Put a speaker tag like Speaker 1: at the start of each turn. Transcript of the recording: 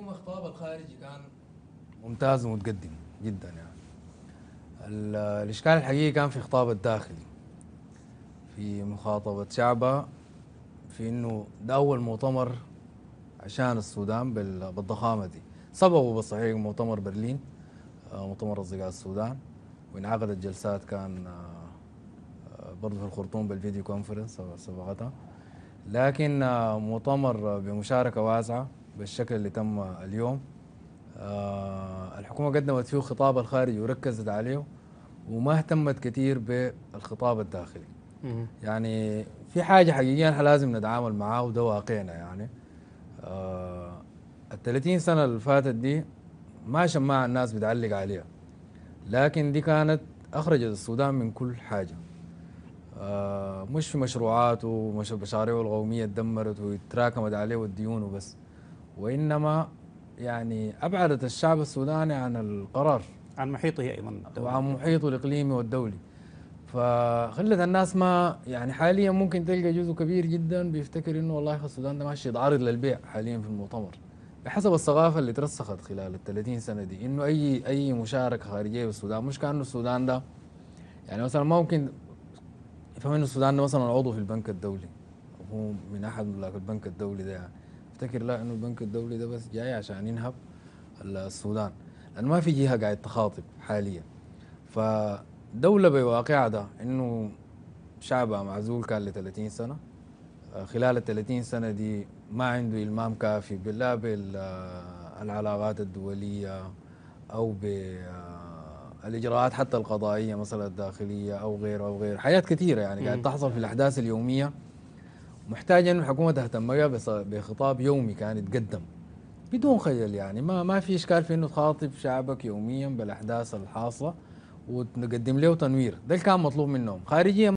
Speaker 1: الخطاب الخارجي كان ممتاز ومتقدم جدا يعني الاشكال الحقيقي كان في خطاب الداخلي في مخاطبة شعبه في انه ده اول مؤتمر عشان السودان بالضخامة دي سببه بالصحيح مؤتمر برلين آه، مؤتمر اصدقاء السودان وانعقدت جلسات كان آه، آه، برضه في الخرطوم بالفيديو كونفرنس سبقتها لكن مؤتمر بمشاركة واسعة بالشكل اللي تم اليوم آه، الحكومة قدمت فيه خطاب الخارجي وركزت عليه وما اهتمت كثير بالخطاب الداخلي يعني في حاجة حقيقية احنا لازم نتعامل معاه وده واقعنا يعني آه، ال 30 سنة اللي فاتت دي ما شماع الناس بتعلق عليها لكن دي كانت أخرجت السودان من كل حاجة آه، مش في مشروعاته ومشاريعه القومية اتدمرت وتراكمت عليه والديون وبس وإنما يعني أبعدت الشعب السوداني عن القرار عن محيطه أيضا وعن محيطه الإقليمي والدولي فخلت الناس ما يعني حاليا ممكن تلقى جزء كبير جدا بيفتكر انه والله السودان ده ماشي يتعرض للبيع حاليا في المؤتمر بحسب الثقافه اللي ترسخت خلال ال 30 سنه دي انه اي اي مشاركه خارجيه بالسودان مش كانه السودان ده يعني مثلا ما ممكن يفهم انه السودان ده مثلا عضو في البنك الدولي هو من احد ملاك البنك الدولي ده يعني افتكر لا انه البنك الدولي ده بس جاي عشان ينهب السودان لانه ما في جهه قاعد تخاطب حاليا فدوله بواقعها ده انه شعبها معزول كان ل 30 سنه آه، خلال ال 30 سنه دي ما عنده المام كافي لا بالعلاقات الدوليه او بالاجراءات آه، حتى القضائيه مثلا الداخليه او غيره او غيره حاجات كثيره يعني قاعد تحصل في الاحداث اليوميه محتاج انه الحكومه تهتم بقى بخطاب يومي كان يتقدم بدون خجل يعني ما ما في اشكال في انه تخاطب شعبك يوميا بالاحداث الحاصله وتقدم له تنوير ده كان مطلوب منهم خارجيا